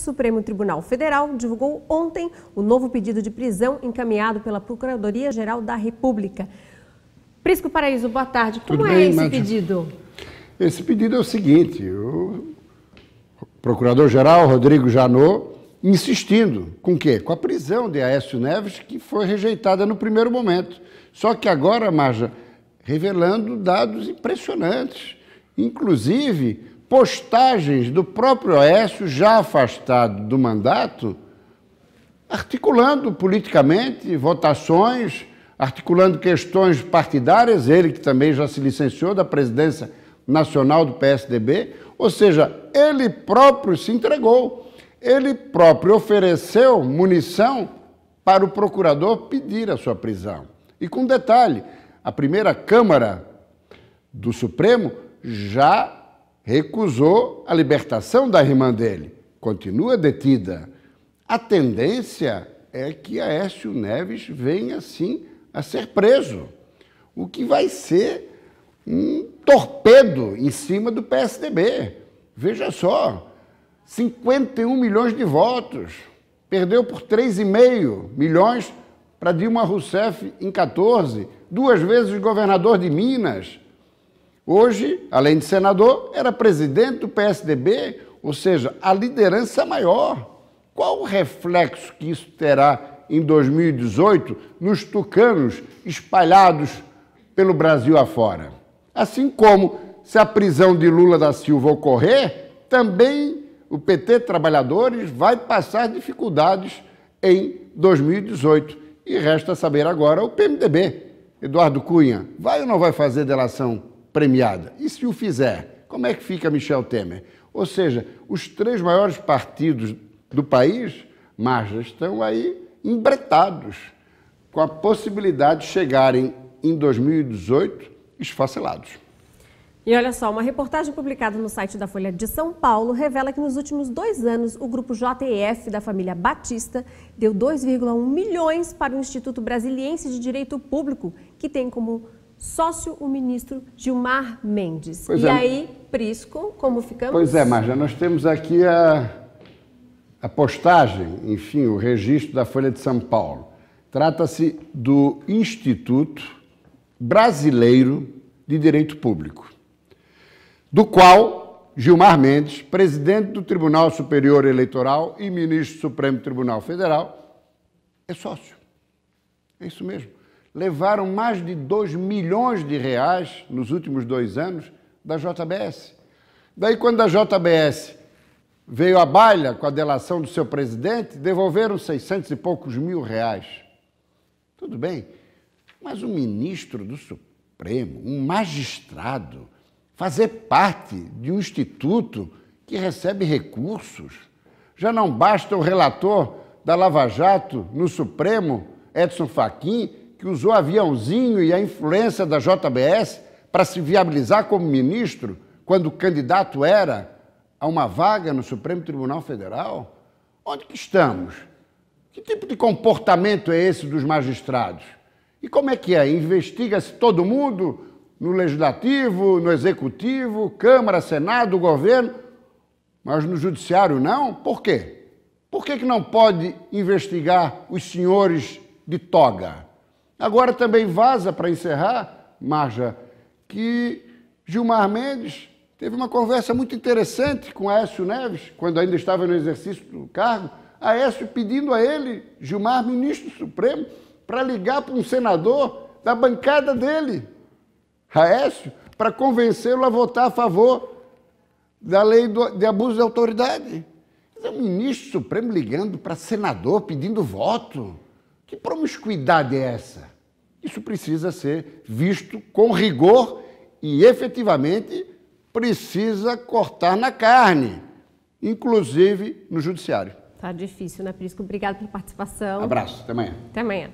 O Supremo Tribunal Federal divulgou ontem o novo pedido de prisão encaminhado pela Procuradoria-Geral da República. Prisco Paraíso, boa tarde. Como é esse pedido? Esse pedido é o seguinte: o Procurador-Geral Rodrigo Janot insistindo com quê? Com a prisão de Aécio Neves, que foi rejeitada no primeiro momento. Só que agora, Marja, revelando dados impressionantes. Inclusive, postagens do próprio Aécio, já afastado do mandato, articulando politicamente votações, articulando questões partidárias, ele que também já se licenciou da presidência nacional do PSDB, ou seja, ele próprio se entregou, ele próprio ofereceu munição para o procurador pedir a sua prisão. E com detalhe, a primeira Câmara do Supremo já recusou a libertação da irmã dele, continua detida. A tendência é que Aécio Neves venha sim a ser preso, o que vai ser um torpedo em cima do PSDB. Veja só, 51 milhões de votos, perdeu por 3,5 milhões para Dilma Rousseff em 14, duas vezes governador de Minas. Hoje, além de senador, era presidente do PSDB, ou seja, a liderança maior. Qual o reflexo que isso terá em 2018 nos tucanos espalhados pelo Brasil afora? Assim como, se a prisão de Lula da Silva ocorrer, também o PT Trabalhadores vai passar dificuldades em 2018. E resta saber agora o PMDB. Eduardo Cunha, vai ou não vai fazer delação premiada. E se o fizer, como é que fica Michel Temer? Ou seja, os três maiores partidos do país, Marja, estão aí embretados, com a possibilidade de chegarem em 2018 esfacelados. E olha só, uma reportagem publicada no site da Folha de São Paulo revela que nos últimos dois anos o grupo JEF da família Batista deu 2,1 milhões para o Instituto Brasiliense de Direito Público, que tem como sócio o ministro Gilmar Mendes. Pois e é. aí, Prisco, como ficamos? Pois é, Marja, nós temos aqui a, a postagem, enfim, o registro da Folha de São Paulo. Trata-se do Instituto Brasileiro de Direito Público, do qual Gilmar Mendes, presidente do Tribunal Superior Eleitoral e ministro do Supremo Tribunal Federal, é sócio. É isso mesmo levaram mais de 2 milhões de reais nos últimos dois anos da JBS. Daí, quando a JBS veio à baila com a delação do seu presidente, devolveram 600 e poucos mil reais. Tudo bem, mas um ministro do Supremo, um magistrado, fazer parte de um instituto que recebe recursos. Já não basta o relator da Lava Jato no Supremo, Edson Fachin, que usou aviãozinho e a influência da JBS para se viabilizar como ministro quando o candidato era a uma vaga no Supremo Tribunal Federal? Onde que estamos? Que tipo de comportamento é esse dos magistrados? E como é que é? Investiga-se todo mundo no legislativo, no executivo, Câmara, Senado, governo, mas no judiciário não? Por quê? Por que, que não pode investigar os senhores de toga? Agora também vaza, para encerrar, Marja, que Gilmar Mendes teve uma conversa muito interessante com Aécio Neves, quando ainda estava no exercício do cargo, Aécio pedindo a ele, Gilmar, ministro supremo, para ligar para um senador da bancada dele, Aécio, para convencê-lo a votar a favor da lei do, de abuso de autoridade. O ministro supremo ligando para senador pedindo voto. Que promiscuidade é essa? Isso precisa ser visto com rigor e efetivamente precisa cortar na carne, inclusive no judiciário. Tá difícil, né, Prisco? Obrigado pela participação. Abraço, até amanhã. Até amanhã.